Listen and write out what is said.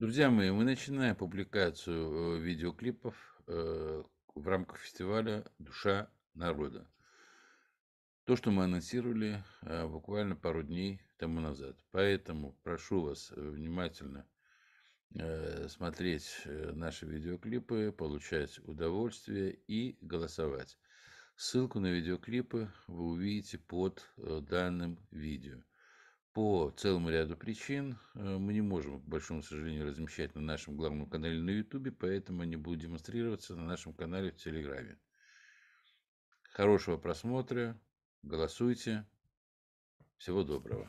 Друзья мои, мы начинаем публикацию э, видеоклипов э, в рамках фестиваля «Душа народа». То, что мы анонсировали э, буквально пару дней тому назад. Поэтому прошу вас внимательно смотреть наши видеоклипы, получать удовольствие и голосовать. Ссылку на видеоклипы вы увидите под данным видео. По целому ряду причин э, мы не можем, к большому сожалению, размещать на нашем главном канале на YouTube, поэтому они будут демонстрироваться на нашем канале в Телеграме. Хорошего просмотра, голосуйте, всего доброго.